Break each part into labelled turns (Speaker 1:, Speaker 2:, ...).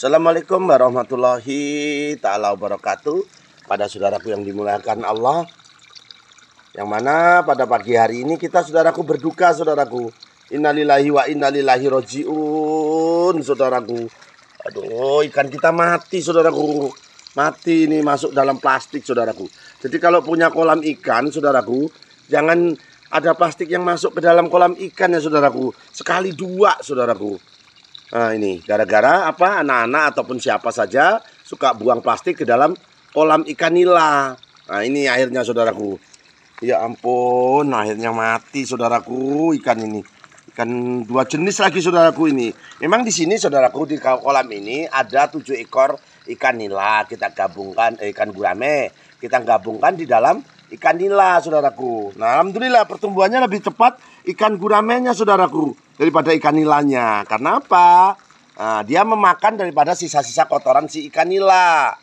Speaker 1: Assalamualaikum warahmatullahi taala wabarakatuh pada saudaraku yang dimuliakan Allah. Yang mana pada pagi hari ini kita saudaraku berduka saudaraku. Innalillahi wa innalillahi rojiun saudaraku. Aduh, ikan kita mati saudaraku. Mati ini masuk dalam plastik saudaraku. Jadi kalau punya kolam ikan saudaraku, jangan ada plastik yang masuk ke dalam kolam ikan ya saudaraku. Sekali dua saudaraku Nah ini gara-gara apa anak-anak ataupun siapa saja suka buang plastik ke dalam kolam ikan nila. Nah ini akhirnya saudaraku. Ya ampun, akhirnya mati saudaraku ikan ini. Ikan dua jenis lagi saudaraku ini. Memang di sini saudaraku di kolam ini ada tujuh ekor ikan nila kita gabungkan eh, ikan gurame kita gabungkan di dalam ikan nila saudaraku. Nah, alhamdulillah pertumbuhannya lebih cepat ikan guramennya saudaraku daripada ikan nilanya. Karena apa? Nah, dia memakan daripada sisa-sisa kotoran si ikan nila.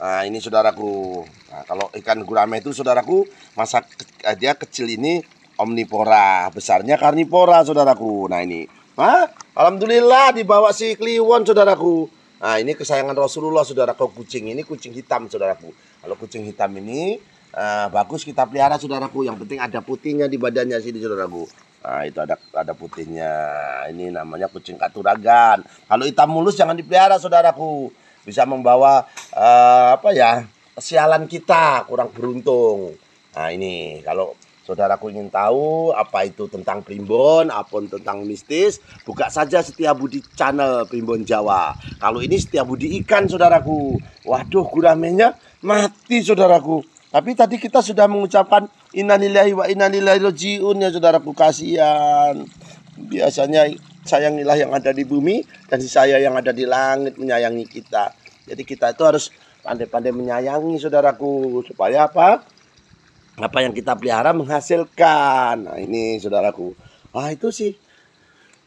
Speaker 1: Nah, ini saudaraku. Nah, kalau ikan gurame itu saudaraku masa ke ah, dia kecil ini omnivora, besarnya karnivora saudaraku. Nah, ini. Hah? Alhamdulillah dibawa si kliwon saudaraku. Nah, ini kesayangan Rasulullah saudaraku kucing ini kucing hitam saudaraku. Kalau kucing hitam ini uh, bagus kita pelihara saudaraku. Yang penting ada putihnya di badannya sini saudaraku. Nah, itu ada ada putihnya. Ini namanya kucing katuragan. Kalau hitam mulus jangan dipelihara saudaraku. Bisa membawa uh, apa ya? sialan kita, kurang beruntung. Nah, ini kalau Saudaraku ingin tahu apa itu tentang primbon, apun tentang mistis, buka saja budi channel Primbon Jawa. Kalau ini budi ikan, saudaraku. Waduh, guramenya mati, saudaraku. Tapi tadi kita sudah mengucapkan innalillahi wa innalillahi rojiun ya saudaraku kasihan. Biasanya sayangilah yang ada di bumi dan si saya yang ada di langit menyayangi kita. Jadi kita itu harus pandai-pandai menyayangi saudaraku supaya apa? Apa yang kita pelihara menghasilkan. Nah, ini saudaraku. Ah itu sih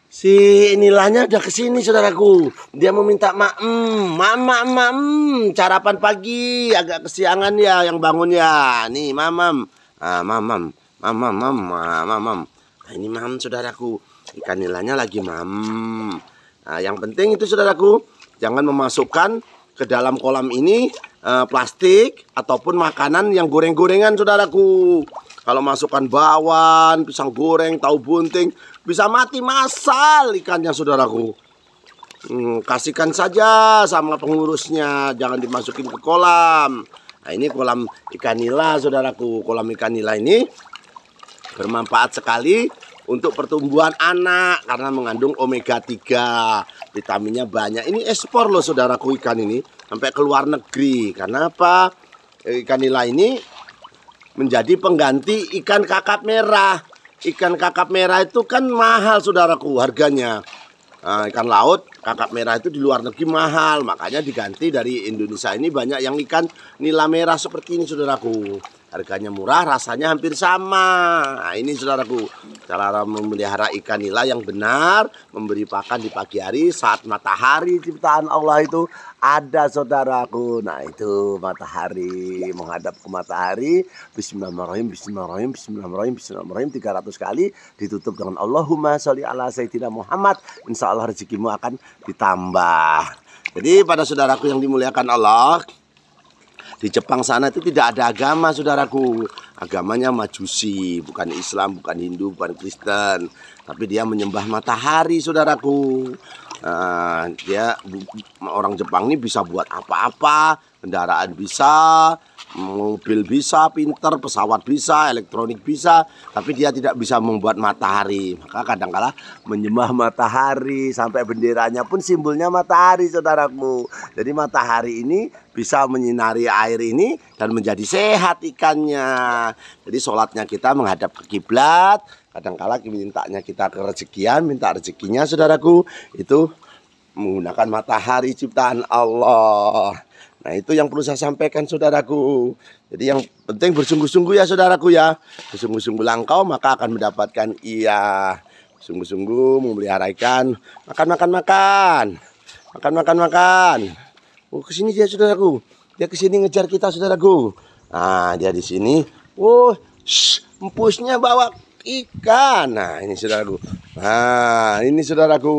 Speaker 1: si inilahnya udah kesini saudaraku dia mau meminta maem mm, mama mam mm, carapan pagi agak kesiangan ya yang bangun ya nih mamam ah, mamam mamam mamam ah, mamam nah, ini mam saudaraku ikan nilainya lagi mam nah, yang penting itu saudaraku jangan memasukkan ke dalam kolam ini uh, plastik ataupun makanan yang goreng-gorengan saudaraku kalau masukkan bawang, pisang goreng, tahu bunting, bisa mati masal ikannya saudaraku. Hmm, kasihkan saja sama pengurusnya, jangan dimasukin ke kolam. Nah ini kolam ikan nila saudaraku. Kolam ikan nila ini bermanfaat sekali untuk pertumbuhan anak karena mengandung omega 3 vitaminnya banyak ini ekspor loh saudaraku ikan ini sampai ke luar negeri karena apa ikan nila ini menjadi pengganti ikan kakap merah. Ikan kakap merah itu kan mahal saudaraku harganya. Nah, ikan laut kakap merah itu di luar negeri mahal, makanya diganti dari Indonesia ini banyak yang ikan nila merah seperti ini saudaraku harganya murah, rasanya hampir sama. Nah, ini saudaraku, cara memelihara ikan nila yang benar, memberi pakan di pagi hari saat matahari ciptaan Allah itu ada saudaraku. Nah, itu matahari menghadap ke matahari, bismillahirrahmanirrahim, bismillahirrahmanirrahim, bismillahirrahim, bismillahirrahim 300 kali ditutup dengan Allahumma sholli ala sayyidina Muhammad. insyaallah Allah rezekimu akan ditambah. Jadi pada saudaraku yang dimuliakan Allah, di Jepang sana itu tidak ada agama, saudaraku. Agamanya majusi, bukan Islam, bukan Hindu, bukan Kristen. Tapi dia menyembah matahari, saudaraku. Eh, dia orang Jepang ini bisa buat apa-apa, kendaraan bisa, mobil bisa, pinter, pesawat bisa, elektronik bisa, tapi dia tidak bisa membuat matahari. Maka kadangkala menyembah matahari sampai benderanya pun simbolnya matahari, saudaraku. Jadi matahari ini bisa menyinari air ini dan menjadi sehat ikannya. Jadi sholatnya kita menghadap ke kiblat, Kadangkala mintanya kita ke rezekian, minta rezekinya saudaraku itu menggunakan matahari ciptaan Allah. Nah itu yang perlu saya sampaikan saudaraku. Jadi yang penting bersungguh-sungguh ya saudaraku ya. Bersungguh-sungguh langkau maka akan mendapatkan iya. Sungguh-sungguh memelihara ikan. Makan, makan, makan. Makan, makan, makan. Oh kesini dia saudaraku. Dia kesini ngejar kita saudaraku. Nah dia di sini. Oh, shh, empusnya bawa ikan. Nah, ini saudaraku. Nah, ini saudaraku.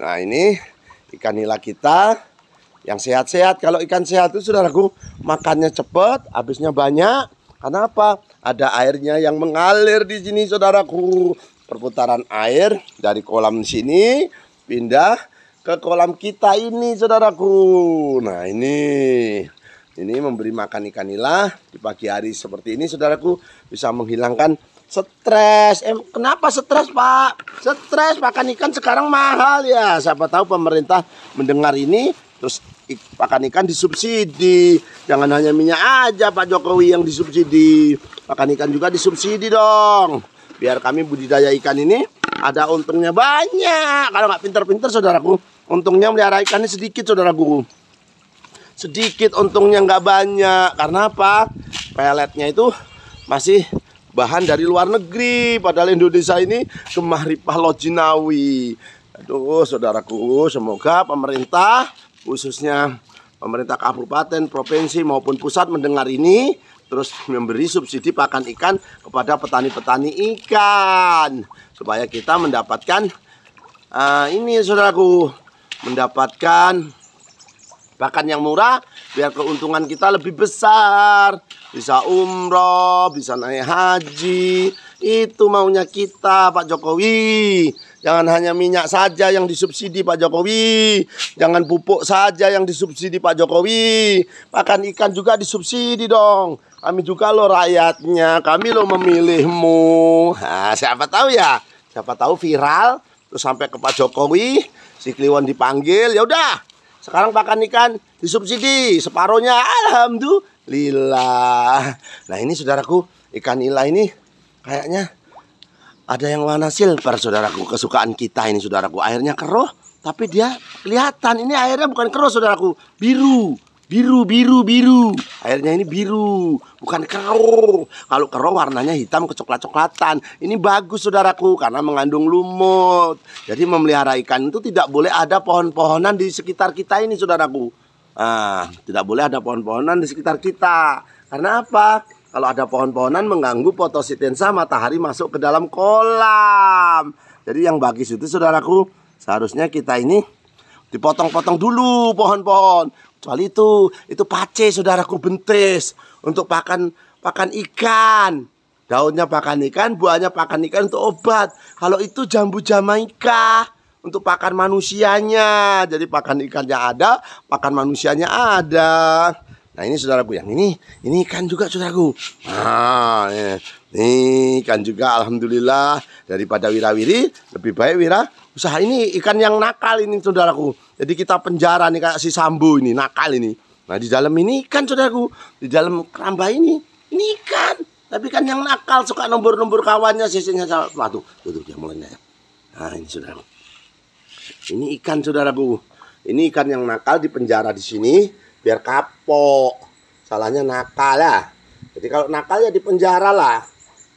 Speaker 1: Nah, ini ikan nila kita yang sehat-sehat. Kalau ikan sehat itu saudaraku makannya cepat, habisnya banyak. Karena apa? Ada airnya yang mengalir di sini saudaraku. Perputaran air dari kolam sini pindah ke kolam kita ini saudaraku. Nah, ini ini memberi makan ikan nila di pagi hari seperti ini saudaraku bisa menghilangkan Stres. Eh, kenapa stres, Pak? Stres makan ikan sekarang mahal ya. Siapa tahu pemerintah mendengar ini terus pakan ikan disubsidi. Jangan hanya minyak aja Pak Jokowi yang disubsidi. Pakan ikan juga disubsidi dong. Biar kami budidaya ikan ini ada untungnya banyak. Kalau nggak pinter-pinter saudaraku, untungnya melihara ikan ini sedikit saudaraku. Sedikit untungnya nggak banyak. Karena apa? Peletnya itu masih bahan dari luar negeri padahal Indonesia ini ripah lojinawi aduh saudaraku semoga pemerintah khususnya pemerintah kabupaten, provinsi maupun pusat mendengar ini terus memberi subsidi pakan ikan kepada petani-petani ikan supaya kita mendapatkan uh, ini saudaraku mendapatkan pakan yang murah biar keuntungan kita lebih besar bisa umroh, bisa naik haji. Itu maunya kita, Pak Jokowi. Jangan hanya minyak saja yang disubsidi Pak Jokowi. Jangan pupuk saja yang disubsidi Pak Jokowi. Pakan ikan juga disubsidi dong. Kami juga lo rakyatnya. Kami lo memilihmu. Nah, siapa tahu ya. Siapa tahu viral. Terus sampai ke Pak Jokowi. Si Kliwon dipanggil. Ya udah. Sekarang pakan ikan disubsidi. Separohnya. Alhamdulillah lila. Nah ini saudaraku ikan nila ini kayaknya ada yang warna silver saudaraku kesukaan kita ini saudaraku airnya keruh tapi dia kelihatan ini airnya bukan keruh saudaraku biru biru biru biru airnya ini biru bukan keruh kalau keruh warnanya hitam kecoklat coklatan ini bagus saudaraku karena mengandung lumut jadi memelihara ikan itu tidak boleh ada pohon-pohonan di sekitar kita ini saudaraku Nah, tidak boleh ada pohon-pohonan di sekitar kita. Karena apa? Kalau ada pohon-pohonan mengganggu fotosintesa matahari masuk ke dalam kolam. Jadi yang bagi itu saudaraku, seharusnya kita ini dipotong-potong dulu pohon-pohon. Kecuali itu, itu pace saudaraku bentis untuk pakan pakan ikan. Daunnya pakan ikan, buahnya pakan ikan untuk obat. Kalau itu jambu jamaika, untuk pakan manusianya. Jadi pakan ikannya ada, pakan manusianya ada. Nah ini saudaraku yang ini, ini ikan juga saudaraku. Nah, ini, ya. ini ikan juga alhamdulillah daripada wirawiri lebih baik wira usaha ini ikan yang nakal ini saudaraku. Jadi kita penjara nih kayak si sambu ini nakal ini. Nah di dalam ini ikan saudaraku, di dalam keramba ini ini ikan. Tapi kan yang nakal suka nomor-nomor kawannya sisinya sama tuh, tuh, tuh dia mulai ya? Nah ini saudaraku. Ini ikan saudaraku. Ini ikan yang nakal di penjara di sini biar kapok. Salahnya nakal ya. Jadi kalau nakal ya di penjara lah.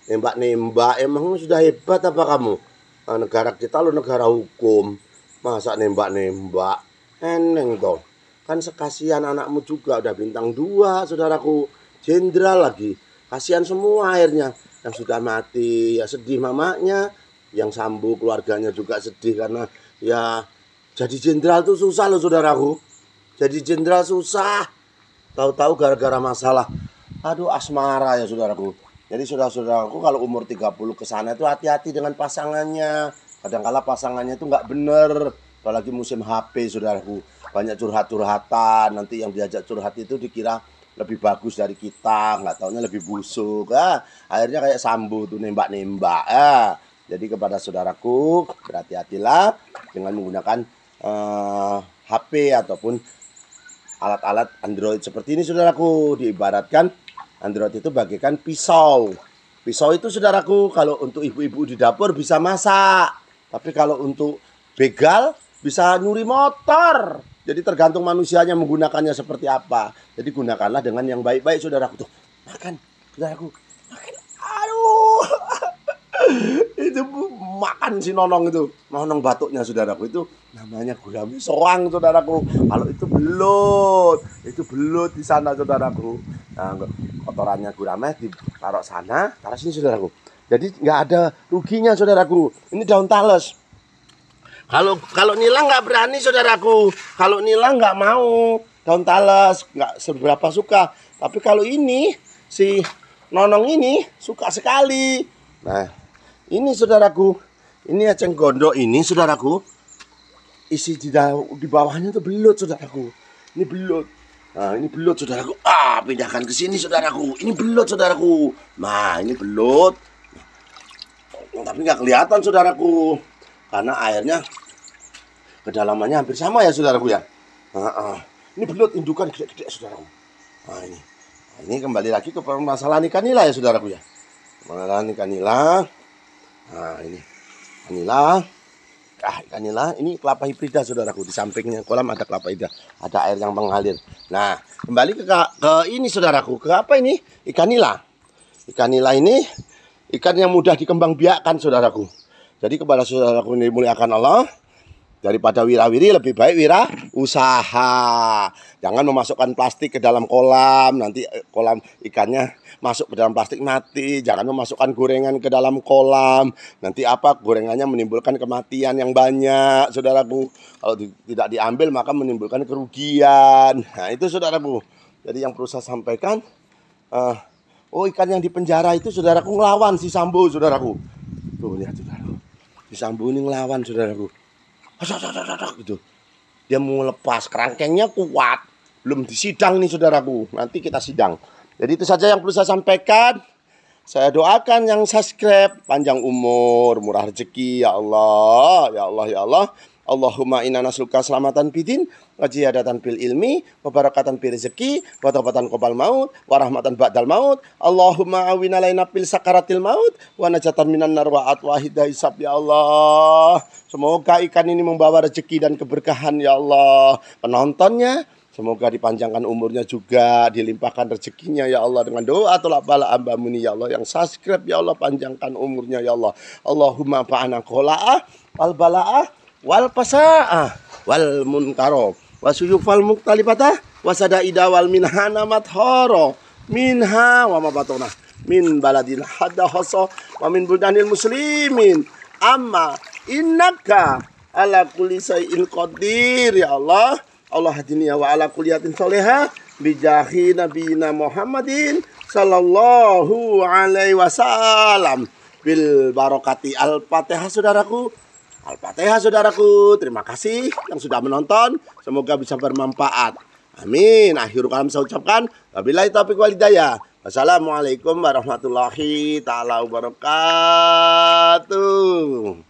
Speaker 1: Nembak-nembak emang sudah hebat apa kamu? Nah, negara kita lo negara hukum. Masa nembak-nembak? Eneng dong. Kan sekasian anakmu juga udah bintang dua saudaraku. Jenderal lagi. Kasihan semua airnya. Yang sudah mati ya sedih mamanya. Yang sambu keluarganya juga sedih karena ya jadi jenderal tuh susah loh saudaraku jadi jenderal susah tahu-tahu gara-gara masalah aduh asmara ya saudaraku jadi saudara-saudaraku kalau umur 30 ke sana itu hati-hati dengan pasangannya kadang kadangkala pasangannya itu nggak bener apalagi musim HP saudaraku banyak curhat-curhatan nanti yang diajak curhat itu dikira lebih bagus dari kita nggak taunya lebih busuk ah akhirnya kayak sambut tuh nembak-nembak ah jadi kepada saudaraku, berhati-hatilah dengan menggunakan uh, eh, HP ataupun alat-alat Android seperti ini saudaraku. Diibaratkan Android itu bagaikan pisau. Pisau itu saudaraku kalau untuk ibu-ibu di dapur bisa masak. Tapi kalau untuk begal bisa nyuri motor. Jadi tergantung manusianya menggunakannya seperti apa. Jadi gunakanlah dengan yang baik-baik saudaraku. Tuh, makan, saudaraku. Makan. Aduh. itu makan si nonong itu nonong batuknya saudaraku itu namanya gurami soang saudaraku kalau itu belut itu belut di sana saudaraku nah, kotorannya gurame di taruh sana taruh sini saudaraku jadi nggak ada ruginya saudaraku ini daun talas kalau kalau nila nggak berani saudaraku kalau nila nggak mau daun talas nggak seberapa suka tapi kalau ini si nonong ini suka sekali nah ini saudaraku, ini eceng gondok ini saudaraku. Isi di, di bawahnya itu belut saudaraku. Ini belut. Nah, ini belut saudaraku. Ah, pindahkan ke sini saudaraku. Ini belut saudaraku. Nah, ini belut. Nah, tapi nggak kelihatan saudaraku. Karena airnya kedalamannya hampir sama ya saudaraku ya. Nah, ah. Ini belut indukan gede-gede saudaraku. Nah, ini. Nah, ini kembali lagi ke permasalahan ikan nila ya saudaraku ya. Permasalahan ikan nila. Nah, ini vanila. Ah, vanila. Ini kelapa hibrida saudaraku. Di sampingnya kolam ada kelapa hibrida. Ada air yang mengalir. Nah, kembali ke, ke ini saudaraku. Ke apa ini? Ikan nila. Ikan nila ini ikan yang mudah dikembang biakan saudaraku. Jadi kepada saudaraku ini yang akan Allah, Daripada wirawiri lebih baik wira usaha. Jangan memasukkan plastik ke dalam kolam, nanti eh, kolam ikannya masuk ke dalam plastik mati. Jangan memasukkan gorengan ke dalam kolam, nanti apa gorengannya menimbulkan kematian yang banyak, saudaraku. Kalau di, tidak diambil maka menimbulkan kerugian. Nah itu saudaraku. Jadi yang perlu saya sampaikan, uh, oh ikan yang di penjara itu saudaraku ngelawan si Sambo, saudaraku. Tuh lihat saudaraku, si Sambo ini ngelawan saudaraku gitu. Dia mau lepas kerangkengnya kuat. Belum disidang nih saudaraku. Nanti kita sidang. Jadi itu saja yang perlu saya sampaikan. Saya doakan yang subscribe panjang umur, murah rezeki, ya Allah, ya Allah, ya Allah. Allahumma inna nasluka selamatan bidin, wajiyadatan bil ilmi, wabarakatan bil rezeki, watobatan kobal maut, warahmatan ba'dal maut. Allahumma awina laina bil sakaratil maut, wa najatan minan narwa'at wahida hisab ya Allah. Semoga ikan ini membawa rezeki dan keberkahan ya Allah. Penontonnya, Semoga dipanjangkan umurnya juga, dilimpahkan rezekinya ya Allah dengan doa tolak bala amba muni ya Allah yang subscribe ya Allah panjangkan umurnya ya Allah. Allahumma fa'ana kola'ah wal bala'ah wal pasaa wal munkaro wasuyufal muktalifata ida wal minhana mathoro minha wa mabatona min baladil Hada hoso wa min buldanil muslimin amma innaka ala kulli sayin qadir ya Allah Allah hadinya wa ala kulliyatin soleha bijahi nabiyina Muhammadin sallallahu alaihi wasallam bil barokati al-fatihah saudaraku Al-Fatihah saudaraku. Terima kasih yang sudah menonton. Semoga bisa bermanfaat. Amin. Akhir kalam saya ucapkan. Wabillahi taufiq walidayah. Wassalamualaikum warahmatullahi taala wabarakatuh.